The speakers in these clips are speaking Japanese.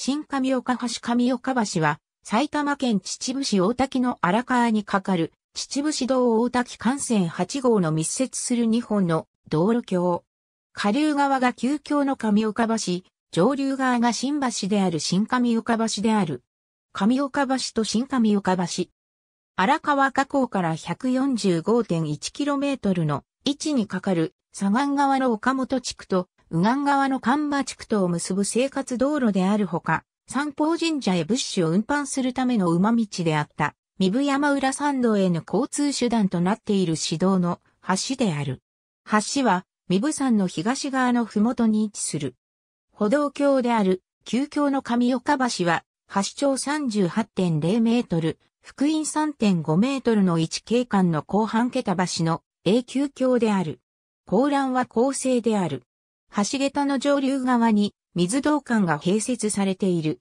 新上岡橋上岡橋は、埼玉県秩父市大滝の荒川に架かる、秩父市道大滝幹線8号の密接する2本の道路橋。下流側が旧橋の上岡橋、上流側が新橋である新上岡橋である。上岡橋と新上岡橋。荒川河口から 145.1km の位置に架かる左岸側の岡本地区と右岸側の神馬地区とを結ぶ生活道路であるほか、三宝神社へ物資を運搬するための馬道であった、三部山浦山道への交通手段となっている市道の橋である。橋は、三部山の東側の麓に位置する。歩道橋である、旧橋の上岡橋は、橋長38.0メートル、福音3.5メートルの置景観の後半桁橋の永久橋である。高欄は構成である。橋桁の上流側に水道管が併設されている。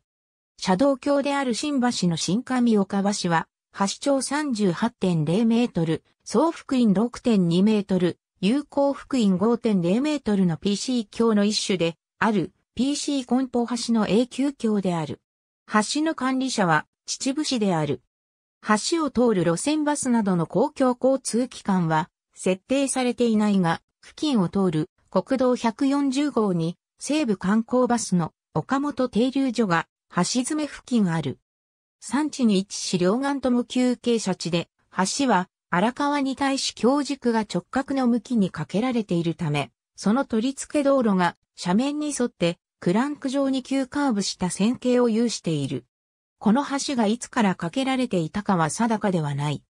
車道橋である新橋の新上岡橋は、橋長38.0メートル、総幅員6.2メートル、有効幅員5.0メートルの PC 橋の一種である PC コンポ橋の永久橋である。橋の管理者は秩父市である。橋を通る路線バスなどの公共交通機関は設定されていないが、付近を通る国道140号に西部観光バスの岡本停留所が橋爪付近ある。山地に位置し両岸とも休憩車地で、橋は荒川に対し強軸が直角の向きにかけられているため、その取り付け道路が斜面に沿ってクランク状に急カーブした線形を有している。この橋がいつから架けられていたかは定かではない。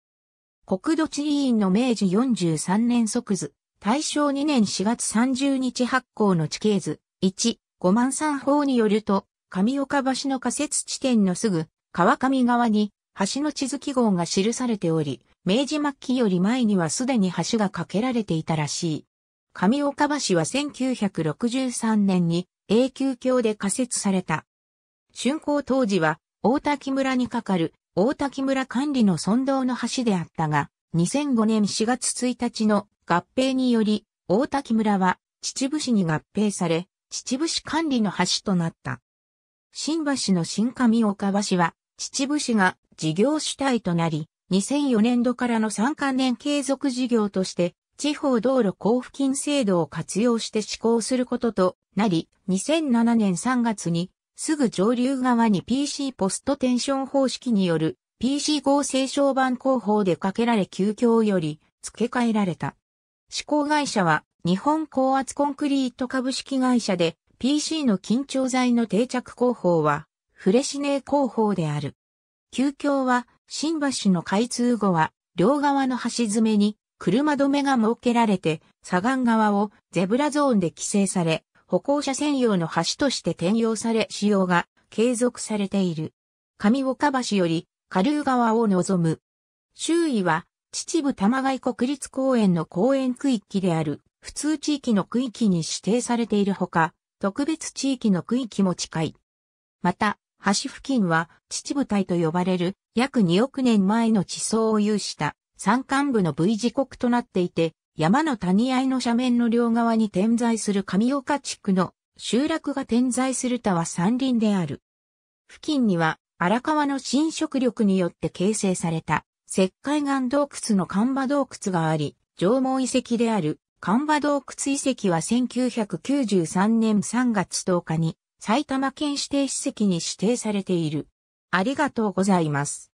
国土地理院の明治43年即図、大正2年4月30日発行の地形図、1、5万3法によると、上岡橋の仮設地点のすぐ、川上側に、橋の地図記号が記されており、明治末期より前にはすでに橋が架けられていたらしい。上岡橋は1963年に永久橋で仮設された。竣工当時は大滝村に架かる大滝村管理の村道の橋であったが、2005年4月1日の合併により、大滝村は秩父市に合併され、秩父市管理の橋となった。新橋の新上岡橋は、秩父市が事業主体となり、2004年度からの3関連継続事業として、地方道路交付金制度を活用して施行することとなり、2007年3月に、すぐ上流側に PC ポストテンション方式による PC 合成小板工法でかけられ急遽より付け替えられた。施工会社は日本高圧コンクリート株式会社で PC の緊張剤の定着工法はフレシネー工法である。旧橋は新橋の開通後は両側の橋詰めに車止めが設けられて左岸側をゼブラゾーンで規制され歩行者専用の橋として転用され使用が継続されている。上岡橋より下流側を望む。周囲は秩父玉外国立公園の公園区域である、普通地域の区域に指定されているほか、特別地域の区域も近い。また、橋付近は秩父帯と呼ばれる約2億年前の地層を有した山間部の V 字国となっていて、山の谷合の斜面の両側に点在する上岡地区の集落が点在する田は山林である。付近には荒川の侵食力によって形成された石灰岩洞窟の看板洞窟があり、縄文遺跡である看板洞窟遺跡は1993年3月10日に埼玉県指定史跡に指定されている。ありがとうございます。